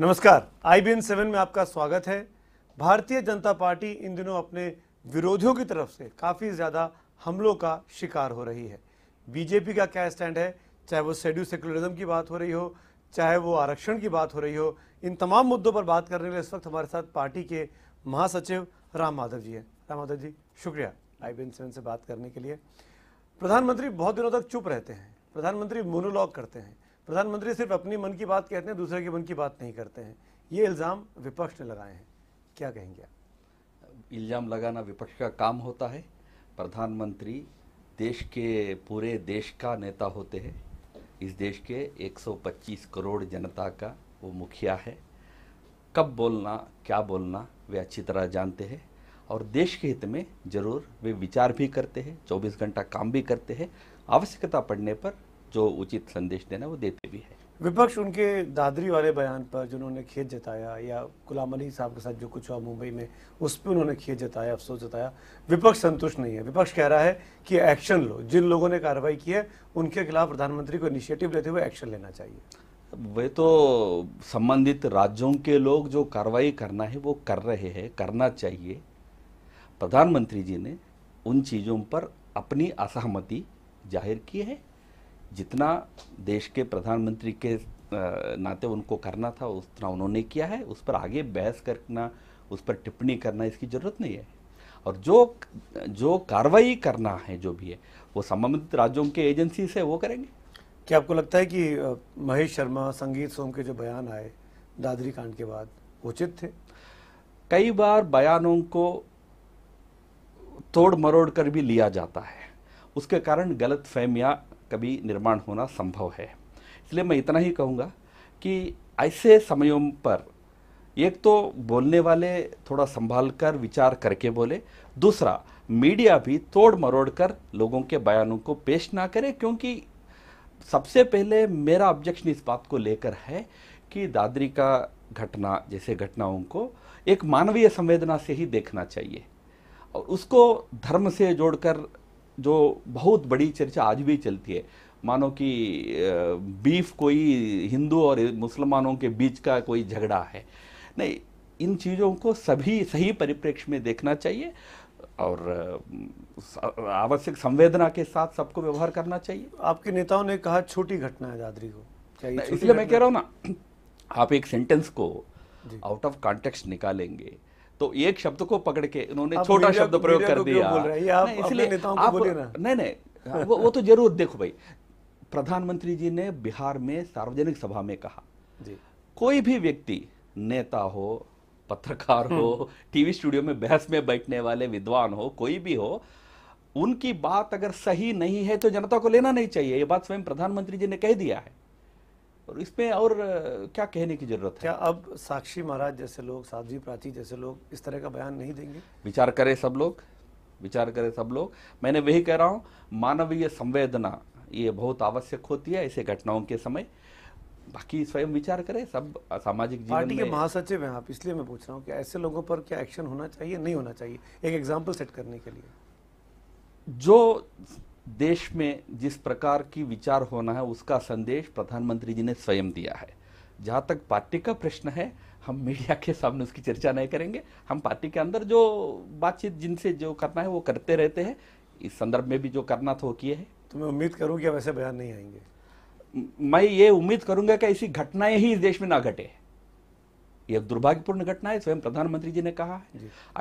नमस्कार आई B seven में आपका स्वागत है भारतीय जनता पार्टी इन दिनों अपने विरोधियों की तरफ से काफ़ी ज़्यादा हमलों का शिकार हो रही है बीजेपी का क्या स्टैंड है चाहे वो शेड्यू सेकुलरिज्म की बात हो रही हो चाहे वो आरक्षण की बात हो रही हो इन तमाम मुद्दों पर बात करने के लिए इस वक्त हमारे साथ पार्टी के महासचिव राम माधव जी हैं राम माधव जी शुक्रिया आई बी सेवन से बात करने के लिए प्रधानमंत्री बहुत दिनों तक चुप रहते हैं प्रधानमंत्री मोनोलॉग करते हैं प्रधानमंत्री सिर्फ अपनी मन की बात कहते हैं दूसरे के मन की बात नहीं करते हैं ये इल्ज़ाम विपक्ष ने लगाए हैं क्या कहेंगे आप इल्ज़ाम लगाना विपक्ष का काम होता है प्रधानमंत्री देश के पूरे देश का नेता होते हैं इस देश के 125 करोड़ जनता का वो मुखिया है कब बोलना क्या बोलना वे अच्छी तरह जानते हैं और देश के हित में ज़रूर वे विचार भी करते हैं 24 घंटा काम भी करते हैं आवश्यकता पड़ने पर जो उचित संदेश देना वो देते भी है विपक्ष उनके दादरी वाले बयान पर जिन्होंने खेत जताया या गुलाम अली साहब के साथ जो कुछ हुआ मुंबई में उस पर उन्होंने खेत जताया अफसोस जताया विपक्ष संतुष्ट नहीं है विपक्ष कह रहा है कि एक्शन लो जिन लोगों ने कार्रवाई की है उनके खिलाफ प्रधानमंत्री को इनिशिएटिव लेते हुए एक्शन लेना चाहिए वे तो संबंधित राज्यों के लोग जो कार्रवाई करना है वो कर रहे हैं करना चाहिए प्रधानमंत्री जी ने उन चीज़ों पर अपनी असहमति जाहिर की है जितना देश के प्रधानमंत्री के नाते उनको करना था उतना उन्होंने किया है उस पर आगे बहस करना उस पर टिप्पणी करना इसकी ज़रूरत नहीं है और जो जो कार्रवाई करना है जो भी है वो संबंधित राज्यों के एजेंसी से वो करेंगे क्या आपको लगता है कि महेश शर्मा संगीत सोम के जो बयान आए दादरी कांड के बाद उचित थे कई बार बयानों को तोड़ मरोड़ कर भी लिया जाता है उसके कारण गलत फहमियाँ कभी निर्माण होना संभव है इसलिए मैं इतना ही कहूँगा कि ऐसे समयों पर एक तो बोलने वाले थोड़ा संभाल कर विचार करके बोले दूसरा मीडिया भी तोड़ मरोड़ कर लोगों के बयानों को पेश ना करे क्योंकि सबसे पहले मेरा ऑब्जेक्शन इस बात को लेकर है कि दादरी का घटना जैसे घटनाओं को एक मानवीय संवेदना से ही देखना चाहिए और उसको धर्म से जोड़कर जो बहुत बड़ी चर्चा आज भी चलती है मानो कि बीफ कोई हिंदू और मुसलमानों के बीच का कोई झगड़ा है नहीं इन चीज़ों को सभी सही परिप्रेक्ष्य में देखना चाहिए और आवश्यक संवेदना के साथ सबको व्यवहार करना चाहिए आपके नेताओं ने कहा छोटी घटना है दादरी को इसलिए मैं कह रहा हूँ ना आप एक सेंटेंस को आउट ऑफ कॉन्टेक्स्ट निकालेंगे तो एक शब्द को पकड़ के उन्होंने छोटा शब्द प्रयोग कर दिया इसलिए नहीं नहीं वो वो तो जरूर देखो भाई प्रधानमंत्री जी ने बिहार में सार्वजनिक सभा में कहा जी कोई भी व्यक्ति नेता हो पत्रकार हो हम्म। टीवी स्टूडियो में बहस में बैठने वाले विद्वान हो कोई भी हो उनकी बात अगर सही नहीं है तो जनता को लेना नहीं चाहिए ये बात स्वयं प्रधानमंत्री जी ने कह दिया है और इसमें और क्या कहने की जरूरत है क्या अब साक्षी महाराज जैसे लोग साधवी प्राची जैसे लोग इस तरह का बयान नहीं देंगे विचार करें सब लोग विचार करें सब लोग मैंने वही कह रहा हूँ मानवीय संवेदना ये बहुत आवश्यक होती है ऐसे घटनाओं के समय बाकी स्वयं विचार करें सब सामाजिक जीवन पार्टी के महासचिव हैं आप इसलिए मैं पूछ रहा हूँ कि ऐसे लोगों पर क्या एक्शन होना चाहिए नहीं होना चाहिए एक एग्जाम्पल सेट करने के लिए जो देश में जिस प्रकार की विचार होना है उसका संदेश प्रधानमंत्री जी ने स्वयं दिया है जहाँ तक पार्टी का प्रश्न है हम मीडिया के सामने उसकी चर्चा नहीं करेंगे हम पार्टी के अंदर जो बातचीत जिनसे जो करना है वो करते रहते हैं इस संदर्भ में भी जो करना था तो वो किए हैं तो मैं उम्मीद करूँ कि वैसे बयान नहीं आएंगे मैं ये उम्मीद करूँगा कि ऐसी घटनाएं ही इस देश में ना घटे यह दुर्भाग्यपूर्ण घटना है स्वयं प्रधानमंत्री जी ने कहा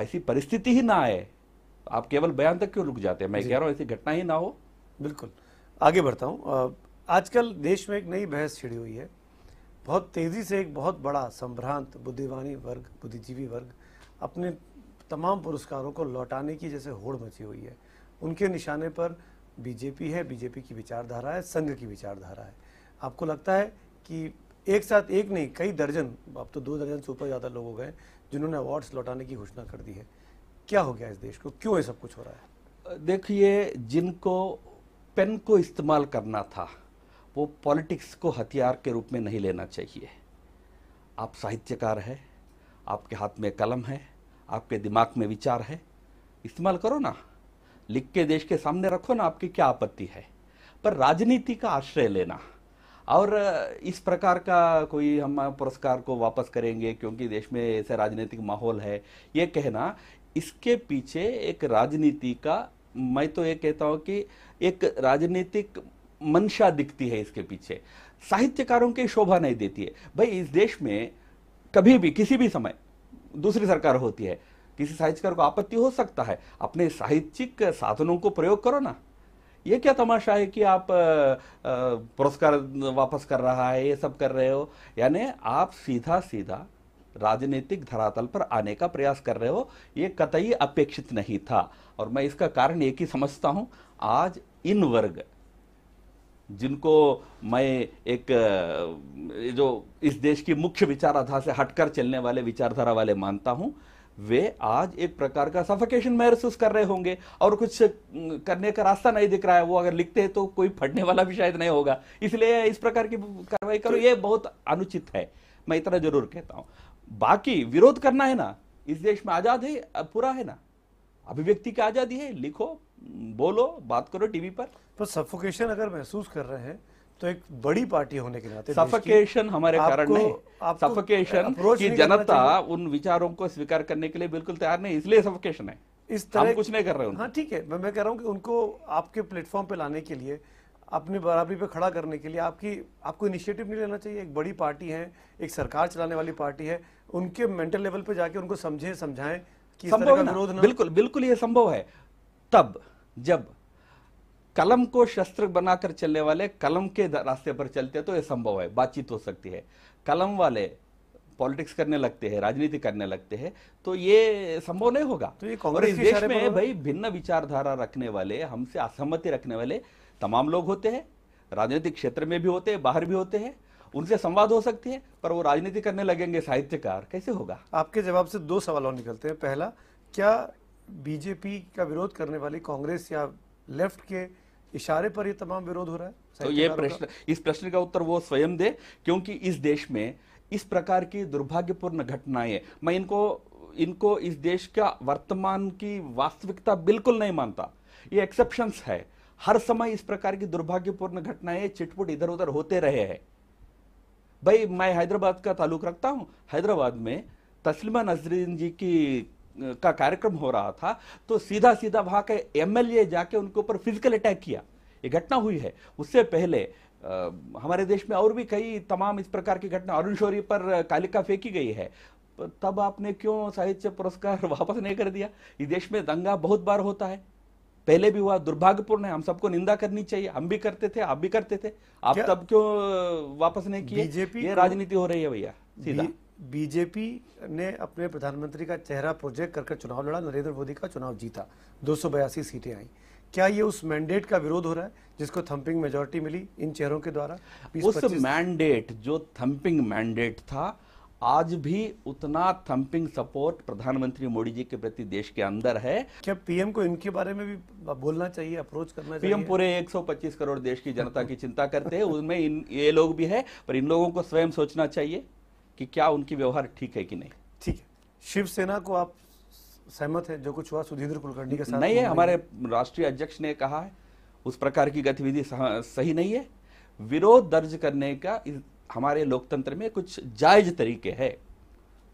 ऐसी परिस्थिति ही ना आए आप केवल बयान तक क्यों रुक जाते हैं मैं कह रहा हूँ ऐसी घटना ही ना हो बिल्कुल आगे बढ़ता हूँ आजकल देश में एक नई बहस छिड़ी हुई है बहुत तेज़ी से एक बहुत बड़ा संभ्रांत बुद्धिवानी वर्ग बुद्धिजीवी वर्ग अपने तमाम पुरस्कारों को लौटाने की जैसे होड़ मची हुई है उनके निशाने पर बीजेपी है बीजेपी की विचारधारा है संघ की विचारधारा है आपको लगता है कि एक साथ एक नहीं कई दर्जन अब तो दो दर्जन से ऊपर ज़्यादा लोग हो गए जिन्होंने अवार्ड्स लौटाने की घोषणा कर दी है क्या हो गया इस देश को क्यों ये सब कुछ हो रहा है देखिए जिनको पेन को इस्तेमाल करना था वो पॉलिटिक्स को हथियार के रूप में नहीं लेना चाहिए आप साहित्यकार है आपके हाथ में कलम है आपके दिमाग में विचार है इस्तेमाल करो ना लिख के देश के सामने रखो ना आपकी क्या आपत्ति है पर राजनीति का आश्रय लेना और इस प्रकार का कोई हम पुरस्कार को वापस करेंगे क्योंकि देश में ऐसे राजनीतिक माहौल है ये कहना इसके पीछे एक राजनीति का मैं तो ये कहता हूं कि एक राजनीतिक मंशा दिखती है इसके पीछे साहित्यकारों की शोभा नहीं देती है भाई इस देश में कभी भी किसी भी समय दूसरी सरकार होती है किसी साहित्यकार को आपत्ति हो सकता है अपने साहित्यिक साधनों को प्रयोग करो ना ये क्या तमाशा है कि आप पुरस्कार वापस कर रहा है ये सब कर रहे हो यानी आप सीधा सीधा राजनीतिक धरातल पर आने का प्रयास कर रहे हो ये कतई अपेक्षित नहीं था और मैं इसका कारण एक ही समझता हूं आज इन वर्ग जिनको मैं एक जो इस देश की मुख्य विचारधारा से हटकर चलने वाले विचारधारा वाले मानता हूं वे आज एक प्रकार का सफोकेशन महसूस कर रहे होंगे और कुछ करने का रास्ता नहीं दिख रहा है वो अगर लिखते हैं तो कोई फटने वाला भी शायद नहीं होगा इसलिए इस प्रकार की कार्रवाई करो तो ये बहुत अनुचित है मैं इतना जरूर कहता हूँ बाकी विरोध करना है ना इस देश में आजाद है पूरा है ना अभिव्यक्ति की आजादी है लिखो बोलो बात करो टीवी पर तो सफोकेशन अगर महसूस कर रहे हैं तो एक बड़ी पार्टी होने के नाते सफोकेशन हमारे कारण नहीं सफोकेशन की जनता उन विचारों को स्वीकार करने के लिए बिल्कुल तैयार नहीं इसलिए सफोकेशन है इस तरह कुछ नहीं कर रहे हाँ ठीक है मैं मैं कह रहा हूँ कि उनको आपके प्लेटफॉर्म पे लाने के लिए अपने बराबरी पे खड़ा करने के लिए आपकी आपको इनिशिएटिव नहीं लेना चाहिए एक बड़ी पार्टी है एक सरकार चलाने वाली पार्टी है उनके मेंटल लेवल पे जाके उनको समझे समझाएं कि संभव विरोध ना बिल्कुल बिल्कुल ये संभव है तब जब कलम को शस्त्र बनाकर चलने वाले कलम के रास्ते पर चलते हैं तो यह संभव है बातचीत हो सकती है कलम वाले पॉलिटिक्स करने लगते हैं राजनीति करने लगते हैं तो ये संभव नहीं होगा तो ये कांग्रेस देश में भाई भिन्न विचारधारा रखने वाले हमसे असहमति रखने वाले तमाम लोग होते हैं राजनीतिक क्षेत्र में भी होते हैं बाहर भी होते हैं उनसे संवाद हो सकती है पर वो राजनीति करने लगेंगे साहित्यकार कैसे होगा आपके जवाब से दो सवाल और निकलते हैं पहला क्या बीजेपी का विरोध करने वाली कांग्रेस या लेफ्ट के इशारे पर ये तमाम विरोध हो रहा है तो ये प्रश्न इस प्रश्न का उत्तर वो स्वयं दे क्योंकि इस देश में इस प्रकार की दुर्भाग्यपूर्ण घटनाएं मैं इनको इनको इस देश का वर्तमान की वास्तविकता बिल्कुल नहीं मानता ये एक्सेप्शंस है हर समय इस प्रकार की दुर्भाग्यपूर्ण घटनाएं चिटपुट इधर उधर होते रहे हैं भाई मैं हैदराबाद का ताल्लुक रखता हूँ हैदराबाद में तस्लिमा नजरीन जी की का कार्यक्रम हो रहा था तो सीधा सीधा वहां के एमएलए जाके उनके ऊपर फिजिकल अटैक किया ये घटना हुई है उससे पहले आ, हमारे देश में और भी कई तमाम इस प्रकार की घटना अरुण शौरी पर कालिका फेंकी गई है तब आपने क्यों साहित्य पुरस्कार वापस नहीं कर दिया इस देश में दंगा बहुत बार होता है पहले भी हुआ दुर्भाग्यपूर्ण है हम सबको निंदा करनी चाहिए हम भी करते थे आप भी करते थे आप तब क्यों वापस नहीं किए बीजेपी ये राजनीति हो रही है भैया सीधा बीजेपी ने अपने प्रधानमंत्री का चेहरा प्रोजेक्ट कर चुनाव लड़ा नरेंद्र मोदी का चुनाव जीता दो सीटें आई क्या ये उस मैंडेट का विरोध हो रहा है जिसको थंपिंग मेजोरिटी मिली इन चेहरों के द्वारा उस मैंडेट जो थंपिंग मैंडेट था आज भी उतना थंपिंग सपोर्ट प्रधानमंत्री मोदी जी के प्रति देश के अंदर है क्या पीएम को इनके बारे में भी बोलना चाहिए अप्रोच करना चाहिए पीएम पूरे 125 करोड़ देश की जनता की चिंता करते हैं उनमें इन ये लोग भी है पर इन लोगों को स्वयं सोचना चाहिए कि क्या उनकी व्यवहार ठीक है कि नहीं ठीक है शिवसेना को आप सहमत है जो कुछ हुआ सुधीर कुलकर्णी के साथ नहीं है हमारे राष्ट्रीय अध्यक्ष ने कहा है उस प्रकार की गतिविधि सही नहीं है विरोध दर्ज करने का हमारे लोकतंत्र में कुछ जायज तरीके हैं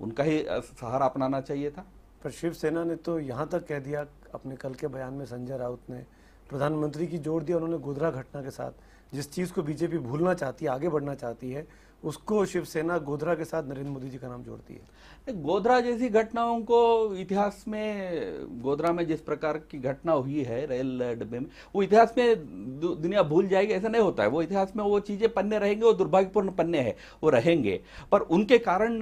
उनका ही सहारा अपनाना चाहिए था पर शिवसेना ने तो यहाँ तक कह दिया अपने कल के बयान में संजय राउत ने प्रधानमंत्री की जोड़ दिया उन्होंने गोधरा घटना के साथ जिस चीज़ को बीजेपी भूलना चाहती है आगे बढ़ना चाहती है उसको शिवसेना गोधरा के साथ नरेंद्र मोदी जी का नाम जोड़ती है गोधरा जैसी घटनाओं को इतिहास में गोधरा में जिस प्रकार की घटना हुई है रेल डिब्बे में वो इतिहास में दुनिया भूल जाएगी ऐसा नहीं होता है वो इतिहास में वो चीज़ें पन्ने रहेंगे वो दुर्भाग्यपूर्ण पन्ने हैं वो रहेंगे पर उनके कारण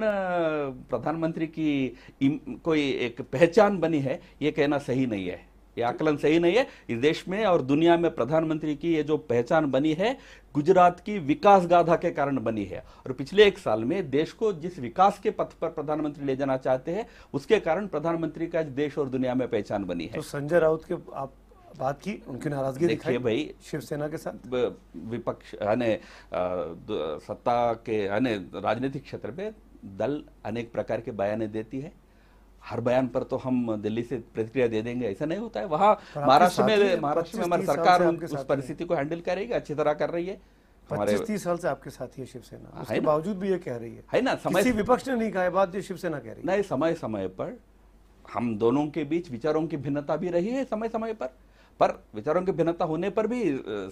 प्रधानमंत्री की कोई एक पहचान बनी है ये कहना सही नहीं है ये आकलन सही नहीं है इस देश में और दुनिया में प्रधानमंत्री की ये जो पहचान बनी है गुजरात की विकास गाथा के कारण बनी है और पिछले एक साल में देश को जिस विकास के पथ पर प्रधानमंत्री ले जाना चाहते हैं उसके कारण प्रधानमंत्री का देश और दुनिया में पहचान बनी है तो संजय राउत के आप बात की उनकी नाराजगी देखिए भाई शिवसेना के साथ विपक्ष सत्ता के यानी राजनीतिक क्षेत्र में दल अनेक प्रकार के बयाने देती है हर बयान पर तो हम दिल्ली से प्रतिक्रिया दे देंगे ऐसा नहीं होता है वहाँ महाराष्ट्र में महाराष्ट्र में हमारी सरकार उस परिस्थिति को हैंडल करेगी अच्छी तरह कर रही है तीस साल से आपके साथ ही है शिवसेना हाँ, उसके बावजूद भी ये कह रही है है ना समय किसी विपक्ष ने नहीं कहा बात जो शिवसेना कह रही है नहीं समय समय पर हम दोनों के बीच विचारों की भिन्नता भी रही है समय समय पर पर विचारों की भिन्नता होने पर भी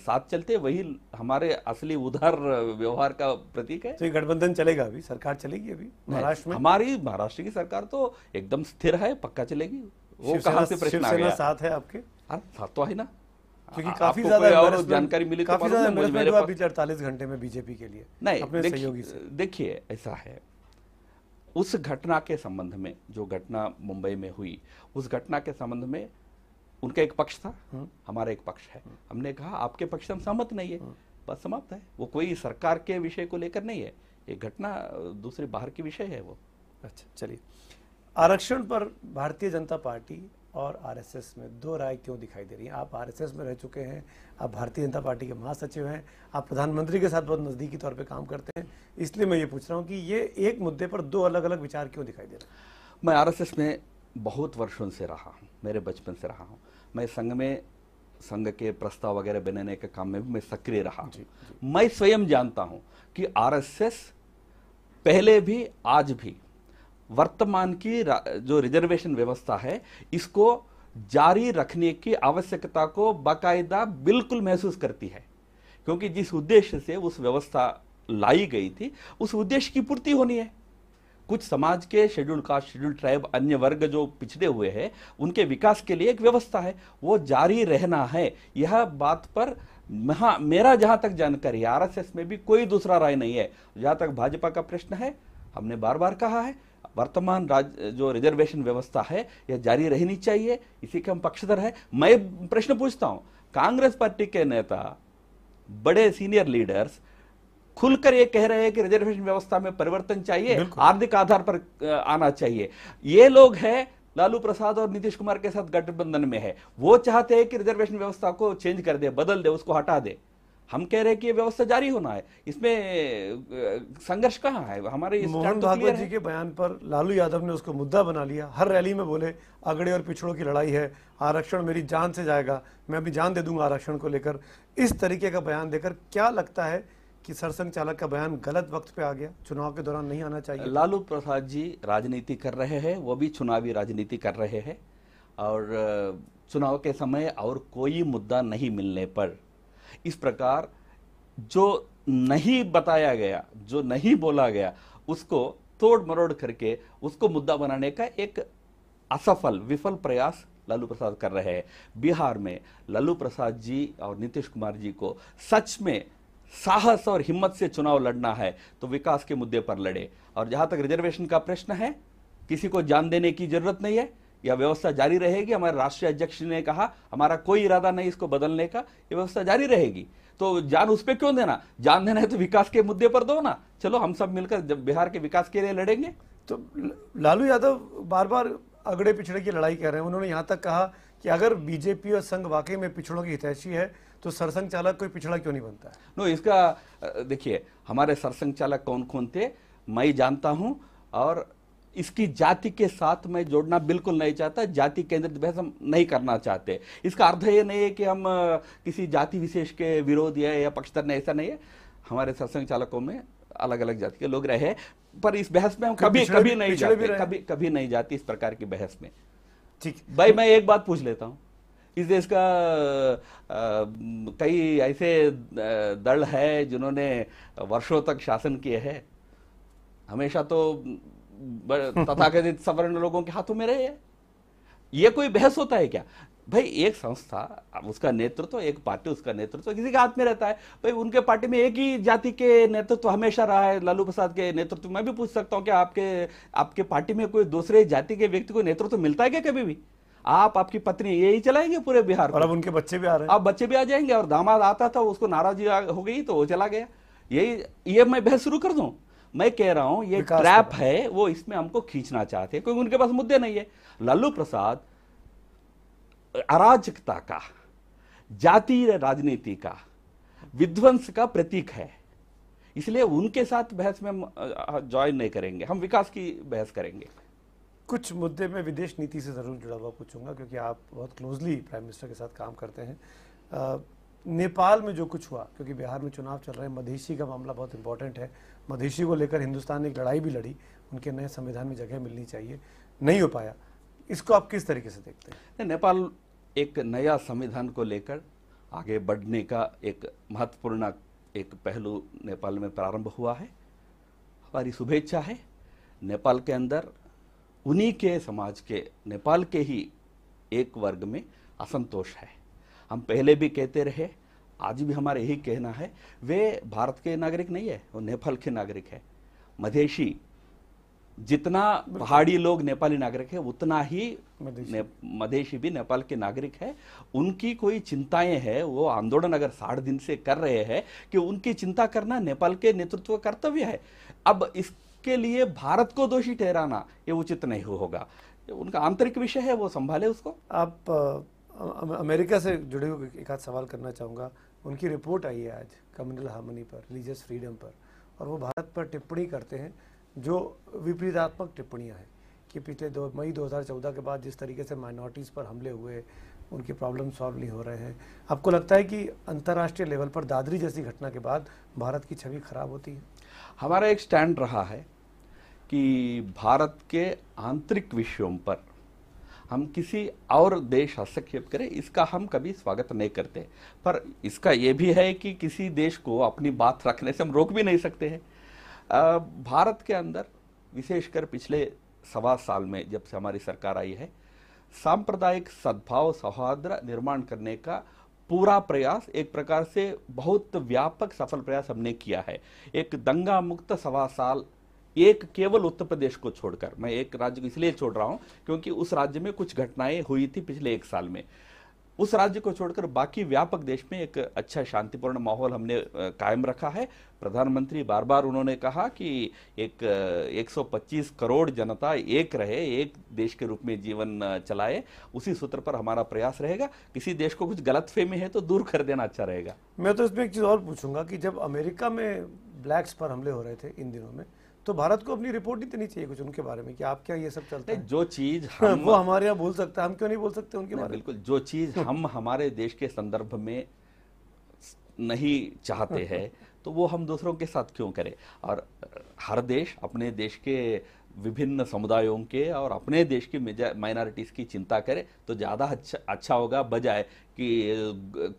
साथ चलते वही हमारे असली उधर व्यवहार का प्रतीक है तो ये गठबंधन चलेगा अभी सरकार चलेगी अभी महाराष्ट्र में हमारी महाराष्ट्र की सरकार तो एकदम स्थिर है पक्का चलेगी वो कहाँ से प्रश्न आ गया साथ है आपके अरे साथ तो है ना क्योंकि काफी ज्यादा और जानकारी मिली तो काफी ज्यादा मेरे पास अड़तालीस घंटे में बीजेपी के लिए नहीं अपने सहयोगी देखिए ऐसा है उस घटना के संबंध में जो घटना मुंबई में हुई उस घटना के संबंध में उनका एक पक्ष था हाँ। हमारा एक पक्ष है हाँ। हमने कहा आपके पक्ष हम सहमत नहीं है हाँ। बस समाप्त है वो कोई सरकार के विषय को लेकर नहीं है ये घटना दूसरे बाहर की विषय है वो अच्छा चलिए आरक्षण पर भारतीय जनता पार्टी और आरएसएस में दो राय क्यों दिखाई दे रही है आप आरएसएस में रह चुके हैं आप भारतीय जनता पार्टी के महासचिव हैं आप प्रधानमंत्री के साथ बहुत नज़दीकी तौर पे काम करते हैं इसलिए मैं ये पूछ रहा हूँ कि ये एक मुद्दे पर दो अलग अलग विचार क्यों दिखाई दे रहे हैं मैं आरएसएस में बहुत वर्षों से रहा हूँ मेरे बचपन से रहा हूँ मैं संघ में संघ के प्रस्ताव वगैरह बनाने के काम में भी मैं सक्रिय रहा हूँ मैं स्वयं जानता हूँ कि आरएसएस पहले भी आज भी वर्तमान की जो रिजर्वेशन व्यवस्था है इसको जारी रखने की आवश्यकता को बाकायदा बिल्कुल महसूस करती है क्योंकि जिस उद्देश्य से उस व्यवस्था लाई गई थी उस उद्देश्य की पूर्ति होनी है कुछ समाज के शेड्यूल कास्ट शेड्यूल ट्राइब अन्य वर्ग जो पिछड़े हुए हैं उनके विकास के लिए एक व्यवस्था है वो जारी रहना है यह बात पर हाँ मेरा जहाँ तक जानकारी आरएसएस में भी कोई दूसरा राय नहीं है जहाँ तक भाजपा का प्रश्न है हमने बार बार कहा है वर्तमान राज जो रिजर्वेशन व्यवस्था है यह जारी रहनी चाहिए इसी के हम पक्षधर है मैं प्रश्न पूछता हूँ कांग्रेस पार्टी के नेता बड़े सीनियर लीडर्स खुलकर ये कह रहे हैं कि रिजर्वेशन व्यवस्था में परिवर्तन चाहिए आर्थिक आधार पर आना चाहिए ये लोग हैं लालू प्रसाद और नीतीश कुमार के साथ गठबंधन में है वो चाहते हैं कि रिजर्वेशन व्यवस्था को चेंज कर दे बदल दे उसको हटा दे हम कह रहे हैं कि ये व्यवस्था जारी होना है इसमें संघर्ष कहाँ है हमारे मोहन तो भागवत जी के बयान पर लालू यादव ने उसको मुद्दा बना लिया हर रैली में बोले अगड़े और पिछड़ों की लड़ाई है आरक्षण मेरी जान से जाएगा मैं अभी जान दे दूंगा आरक्षण को लेकर इस तरीके का बयान देकर क्या लगता है कि सरसंघ चालक का बयान गलत वक्त पे आ गया चुनाव के दौरान नहीं आना चाहिए लालू प्रसाद जी राजनीति कर रहे हैं वो भी चुनावी राजनीति कर रहे हैं और चुनाव के समय और कोई मुद्दा नहीं मिलने पर इस प्रकार जो नहीं बताया गया जो नहीं बोला गया उसको तोड़ मरोड़ करके उसको मुद्दा बनाने का एक असफल विफल प्रयास लालू प्रसाद कर रहे हैं बिहार में लालू प्रसाद जी और नीतीश कुमार जी को सच में साहस और हिम्मत से चुनाव लड़ना है तो विकास के मुद्दे पर लड़े और जहां तक रिजर्वेशन का प्रश्न है किसी को जान देने की जरूरत नहीं है यह व्यवस्था जारी रहेगी हमारे राष्ट्रीय अध्यक्ष ने कहा हमारा कोई इरादा नहीं इसको बदलने का यह व्यवस्था जारी रहेगी तो जान उस पर क्यों देना जान देना है तो विकास के मुद्दे पर दो ना चलो हम सब मिलकर जब बिहार के विकास के लिए लड़ेंगे तो लालू यादव बार बार अगड़े पिछड़े की लड़ाई कर रहे हैं उन्होंने यहां तक कहा कि अगर बीजेपी और संघ वाकई में पिछड़ों की हितैषी है तो सरसंघ चालक कोई पिछड़ा क्यों नहीं बनता है नो इसका देखिए हमारे सरसंघ चालक कौन कौन थे मैं जानता हूँ और इसकी जाति के साथ मैं जोड़ना बिल्कुल नहीं चाहता जाति केंद्रित बहस हम नहीं करना चाहते इसका अर्थ ये नहीं है कि हम किसी जाति विशेष के विरोध या, या पक्षधर ने ऐसा नहीं है हमारे सत्संग चालकों में अलग अलग जाति के लोग रहे पर इस बहस में हम कभी कभी नहीं जाते कभी कभी नहीं जाती इस प्रकार की बहस में ठीक भाई मैं एक बात पूछ लेता हूँ इस देश का आ, कई ऐसे दल है जिन्होंने वर्षों तक शासन किए हैं हमेशा तो तथाकथित सवर्ण लोगों के हाथों में रहे हैं ये कोई बहस होता है क्या भाई एक संस्था उसका नेतृत्व तो, एक पार्टी उसका नेतृत्व तो, किसी के हाथ में रहता है भाई उनके पार्टी में एक ही जाति के नेतृत्व तो हमेशा रहा है लालू प्रसाद के नेतृत्व मैं भी पूछ सकता हूँ कि आपके आपके पार्टी में कोई दूसरे जाति के व्यक्ति को नेतृत्व मिलता है क्या कभी भी आप आपकी पत्नी यही चलाएंगे पूरे बिहार और अब उनके बच्चे भी आ रहे हैं अब बच्चे भी आ जाएंगे और दामाद आता था उसको नाराजी हो गई तो वो चला गया यही ये मैं बहस शुरू कर दू मैं कह रहा हूं ये ट्रैप है वो इसमें हमको खींचना चाहते हैं क्योंकि उनके पास मुद्दे नहीं है लालू प्रसाद अराजकता का जातीय राजनीति का विध्वंस का प्रतीक है इसलिए उनके साथ बहस में हम ज्वाइन नहीं करेंगे हम विकास की बहस करेंगे कुछ मुद्दे में विदेश नीति से ज़रूर जुड़ा हुआ पूछूंगा क्योंकि आप बहुत क्लोजली प्राइम मिनिस्टर के साथ काम करते हैं आ, नेपाल में जो कुछ हुआ क्योंकि बिहार में चुनाव चल रहे हैं मधेशी का मामला बहुत इंपॉर्टेंट है मधेशी को लेकर हिंदुस्तान ने एक लड़ाई भी लड़ी उनके नए संविधान में जगह मिलनी चाहिए नहीं हो पाया इसको आप किस तरीके से देखते हैं नेपाल एक नया संविधान को लेकर आगे बढ़ने का एक महत्वपूर्ण एक पहलू नेपाल में प्रारंभ हुआ है हमारी शुभेच्छा है नेपाल के अंदर उन्हीं के समाज के नेपाल के ही एक वर्ग में असंतोष है हम पहले भी कहते रहे आज भी हमारा यही कहना है वे भारत के नागरिक नहीं है वो नेपाल के नागरिक है मधेशी जितना पहाड़ी लोग नेपाली नागरिक है उतना ही मधेशी, ने, मधेशी भी नेपाल के नागरिक है उनकी कोई चिंताएं हैं वो आंदोलन अगर साठ दिन से कर रहे हैं कि उनकी चिंता करना नेपाल के नेतृत्व कर्तव्य है अब इस उसके लिए भारत को दोषी ठहराना ये उचित नहीं होगा उनका आंतरिक विषय है वो संभाले उसको आप आ, अमेरिका से जुड़े हुए एक आध सवाल करना चाहूँगा उनकी रिपोर्ट आई है आज कम्युनल हार्मनी पर रिलीजियस फ्रीडम पर और वो भारत पर टिप्पणी करते हैं जो विपरीतात्मक टिप्पणियाँ हैं कि पिछले दो मई 2014 के बाद जिस तरीके से माइनॉरिटीज़ पर हमले हुए उनकी प्रॉब्लम सॉल्व नहीं हो रहे हैं आपको लगता है कि अंतर्राष्ट्रीय लेवल पर दादरी जैसी घटना के बाद भारत की छवि खराब होती है हमारा एक स्टैंड रहा है कि भारत के आंतरिक विषयों पर हम किसी और देश हस्तक्षेप करें इसका हम कभी स्वागत नहीं करते पर इसका ये भी है कि किसी देश को अपनी बात रखने से हम रोक भी नहीं सकते हैं भारत के अंदर विशेषकर पिछले सवा साल में जब से हमारी सरकार आई है सांप्रदायिक सद्भाव सौहार्द निर्माण करने का पूरा प्रयास एक प्रकार से बहुत व्यापक सफल प्रयास हमने किया है एक दंगा मुक्त सवा साल एक केवल उत्तर प्रदेश को छोड़कर मैं एक राज्य को इसलिए छोड़ रहा हूं क्योंकि उस राज्य में कुछ घटनाएं हुई थी पिछले एक साल में उस राज्य को छोड़कर बाकी व्यापक देश में एक अच्छा शांतिपूर्ण माहौल हमने कायम रखा है प्रधानमंत्री बार बार उन्होंने कहा कि एक 125 करोड़ जनता एक रहे एक देश के रूप में जीवन चलाए उसी सूत्र पर हमारा प्रयास रहेगा किसी देश को कुछ गलत फेमी है तो दूर कर देना अच्छा रहेगा मैं तो इसमें एक चीज़ और पूछूंगा कि जब अमेरिका में ब्लैक्स पर हमले हो रहे थे इन दिनों में तो भारत को अपनी रिपोर्ट नहीं देनी चाहिए कुछ उनके बारे में कि आप क्या ये सब चलते हैं जो चीज हम वो हमारे यहाँ बोल सकते हैं हम क्यों नहीं बोल सकते उनके बारे में बिल्कुल जो चीज हम हमारे देश के संदर्भ में नहीं चाहते हैं तो वो हम दूसरों के साथ क्यों करें और हर देश अपने देश के विभिन्न समुदायों के और अपने देश की माइनॉरिटीज़ की चिंता करे तो ज़्यादा अच्छा अच्छा होगा बजाय कि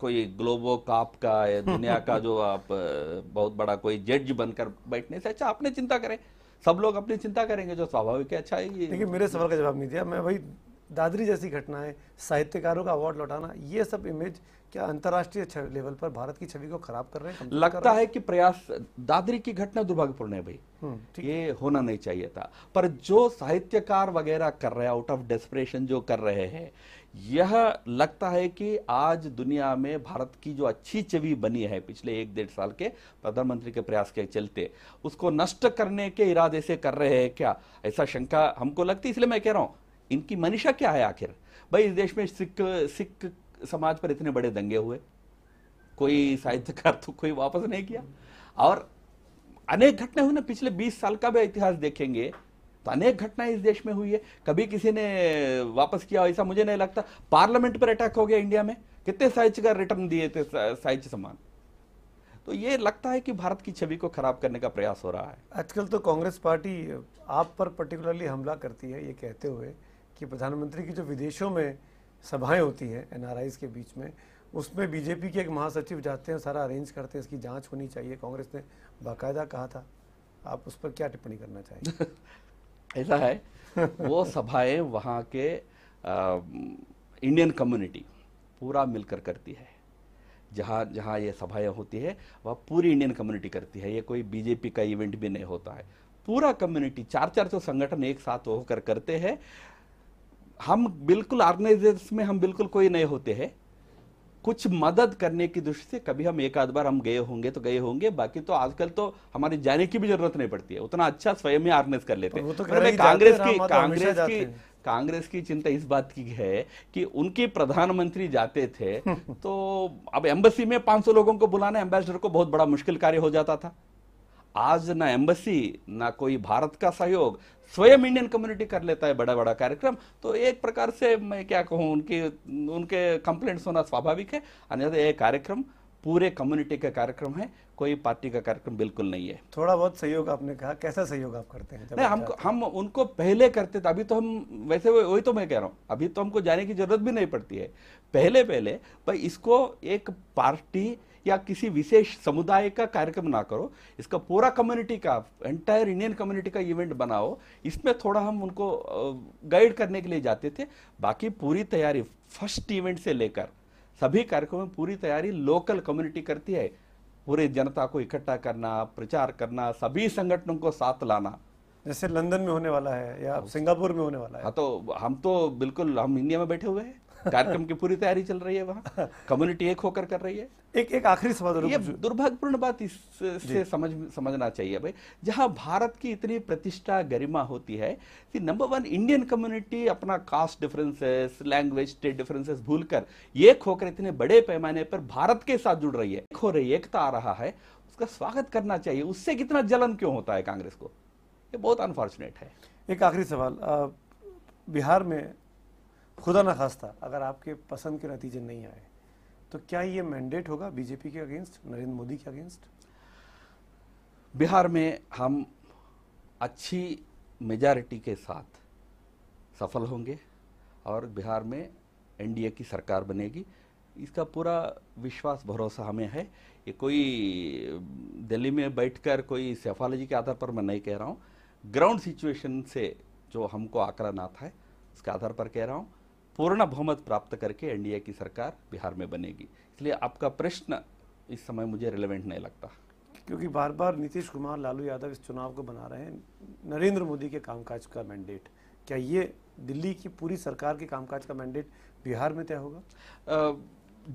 कोई ग्लोबो काप का दुनिया का जो आप बहुत बड़ा कोई जज बनकर बैठने से अच्छा अपने चिंता करें सब लोग अपनी चिंता करेंगे जो स्वाभाविक है अच्छा है देखिए मेरे सवाल का जवाब नहीं दिया मैं भाई दादरी जैसी घटनाएं साहित्यकारों का अवार्ड लौटाना ये सब इमेज क्या अंतर्राष्ट्रीय लेवल पर भारत की छवि को खराब कर रहे हैं लगता रहे? है कि प्रयास दादरी की घटना दुर्भाग्यपूर्ण है भाई हम्म, ये होना नहीं चाहिए था पर जो साहित्यकार वगैरह कर रहे हैं आउट ऑफ डेस्परेशन जो कर रहे हैं यह लगता है कि आज दुनिया में भारत की जो अच्छी छवि बनी है पिछले एक डेढ़ साल के प्रधानमंत्री के प्रयास के चलते उसको नष्ट करने के इरादे से कर रहे हैं क्या ऐसा शंका हमको लगती इसलिए मैं कह रहा हूं इनकी मनीषा क्या है आखिर भाई इस देश में सिख सिख समाज पर इतने बड़े दंगे हुए कोई साहित्यकार तो कोई वापस नहीं किया और अनेक घटनाएं हुई ना पिछले 20 साल का भी इतिहास देखेंगे तो अनेक घटनाएं इस देश में हुई है कभी किसी ने वापस किया ऐसा मुझे नहीं लगता पार्लियामेंट पर अटैक हो गया इंडिया में कितने साहित्यकार रिटर्न दिए थे साहित्य सम्मान तो ये लगता है कि भारत की छवि को खराब करने का प्रयास हो रहा है आजकल तो कांग्रेस पार्टी आप पर पर्टिकुलरली हमला करती है ये कहते हुए कि प्रधानमंत्री की जो विदेशों में सभाएं होती हैं एन के बीच में उसमें बीजेपी के एक महासचिव जाते हैं सारा अरेंज करते हैं इसकी जांच होनी चाहिए कांग्रेस ने बाकायदा कहा था आप उस पर क्या टिप्पणी करना चाहेंगे ऐसा है वो सभाएं वहाँ के आ, इंडियन कम्युनिटी पूरा मिलकर करती है जहाँ जहाँ ये सभाएं होती है वह पूरी इंडियन कम्युनिटी करती है ये कोई बीजेपी का इवेंट भी नहीं होता है पूरा कम्युनिटी चार चार सौ संगठन एक साथ होकर करते हैं हम बिल्कुल ऑर्गेनाइजेशन में हम बिल्कुल कोई नए होते हैं कुछ मदद करने की दृष्टि से कभी हम एक आध बार हम गए होंगे तो गए होंगे बाकी तो आजकल तो हमारे जाने की भी जरूरत नहीं पड़ती है उतना अच्छा स्वयं ही ऑर्गेनाइज कर लेते हैं तो कांग्रेस की कांग्रेस की कांग्रेस की चिंता इस बात की है कि उनके प्रधानमंत्री जाते थे तो अब एम्बेसी में 500 लोगों को बुलाना एम्बेसडर को बहुत बड़ा मुश्किल कार्य हो जाता था आज ना एम्बेसी ना कोई भारत का सहयोग स्वयं इंडियन कम्युनिटी कर लेता है बड़ा बड़ा कार्यक्रम तो एक प्रकार से मैं क्या कहूँ उनकी उनके कंप्लेंट्स होना स्वाभाविक है अन्यथा ये कार्यक्रम पूरे कम्युनिटी का कार्यक्रम है कोई पार्टी का कार्यक्रम बिल्कुल नहीं है थोड़ा बहुत सहयोग आपने कहा कैसा सहयोग आप करते हैं नहीं हम हम उनको पहले करते थे अभी तो हम वैसे वही तो मैं कह रहा हूँ अभी तो हमको जाने की जरूरत भी नहीं पड़ती है पहले पहले भाई इसको एक पार्टी या किसी विशेष समुदाय का कार्यक्रम ना करो इसका पूरा कम्युनिटी का एंटायर इंडियन कम्युनिटी का इवेंट बनाओ इसमें थोड़ा हम उनको गाइड करने के लिए जाते थे बाकी पूरी तैयारी फर्स्ट इवेंट से लेकर सभी कार्यक्रम में पूरी तैयारी लोकल कम्युनिटी करती है पूरे जनता को इकट्ठा करना प्रचार करना सभी संगठनों को साथ लाना जैसे लंदन में होने वाला है या सिंगापुर में होने वाला है हाँ तो हम तो बिल्कुल हम इंडिया में बैठे हुए हैं कार्यक्रम की पूरी तैयारी चल रही है वहाँ कम्युनिटी एक होकर कर रही है एक एक आखिरी सवाल ये दुर्भाग्यपूर्ण बात इससे समझ समझना चाहिए भाई जहाँ भारत की इतनी प्रतिष्ठा गरिमा होती है कि नंबर वन इंडियन कम्युनिटी अपना caste differences language state differences भूलकर एक होकर इतने बड़े पैमाने पर भारत के साथ जुड़ रही है एक हो रही एकता आ रहा है उसका स्वागत करना चाहिए उससे कितना जलन क्यों होता है कांग्रेस को ये बहुत अनफॉर्चुनेट है एक आखिरी सवाल बिहार में खुदा ना खास्ता अगर आपके पसंद के नतीजे नहीं आए तो क्या ये मैंडेट होगा बीजेपी के अगेंस्ट नरेंद्र मोदी के अगेंस्ट बिहार में हम अच्छी मेजॉरिटी के साथ सफल होंगे और बिहार में एनडीए की सरकार बनेगी इसका पूरा विश्वास भरोसा हमें है ये कोई दिल्ली में बैठकर कोई सेफालोजी के आधार पर मैं नहीं कह रहा हूँ ग्राउंड सिचुएशन से जो हमको आकलन आता है उसके आधार पर कह रहा हूँ पूर्ण बहुमत प्राप्त करके एनडीए की सरकार बिहार में बनेगी इसलिए आपका प्रश्न इस समय मुझे रिलेवेंट नहीं लगता क्योंकि बार बार नीतीश कुमार लालू यादव इस चुनाव को बना रहे हैं नरेंद्र मोदी के कामकाज का मैंडेट क्या ये दिल्ली की पूरी सरकार के कामकाज का मैंडेट बिहार में तय होगा आ,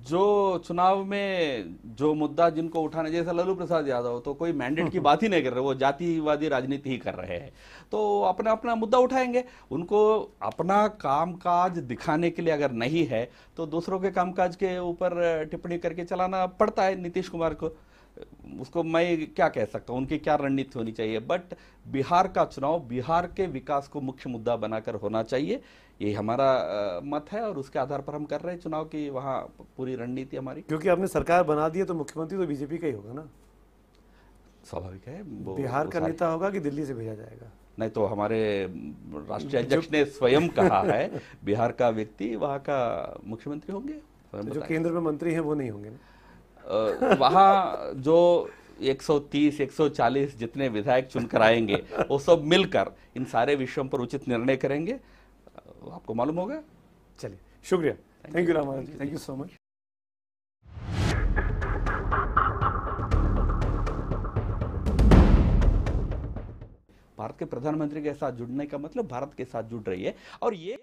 जो चुनाव में जो मुद्दा जिनको उठाना जैसे लल्लू प्रसाद यादव तो कोई मैंडेट की बात ही नहीं कर रहे वो जातिवादी राजनीति ही कर रहे हैं तो अपना अपना मुद्दा उठाएंगे उनको अपना कामकाज दिखाने के लिए अगर नहीं है तो दूसरों के कामकाज के ऊपर टिप्पणी करके चलाना पड़ता है नीतीश कुमार को उसको मैं क्या कह सकता हूँ उनकी क्या रणनीति होनी चाहिए बट बिहार का चुनाव बिहार के विकास को मुख्य मुद्दा बनाकर होना चाहिए ये हमारा मत है और उसके आधार पर हम कर रहे हैं चुनाव की वहाँ पूरी रणनीति हमारी क्योंकि आपने सरकार बना दी है तो मुख्यमंत्री तो बीजेपी का ही होगा ना स्वाभाविक है बिहार का नेता होगा कि दिल्ली से भेजा जाएगा नहीं तो हमारे राष्ट्रीय अध्यक्ष ने स्वयं कहा है बिहार का व्यक्ति वहाँ का मुख्यमंत्री होंगे तो जो केंद्र में मंत्री हैं वो नहीं होंगे ना वहाँ जो 130, 140 जितने विधायक चुनकर आएंगे वो सब मिलकर इन सारे विषयों पर उचित निर्णय करेंगे आपको मालूम होगा चलिए शुक्रिया thank you Ramanand ji thank you so much Bharat के प्रधानमंत्री के साथ जुड़ने का मतलब भारत के साथ जुड़ रही है और ये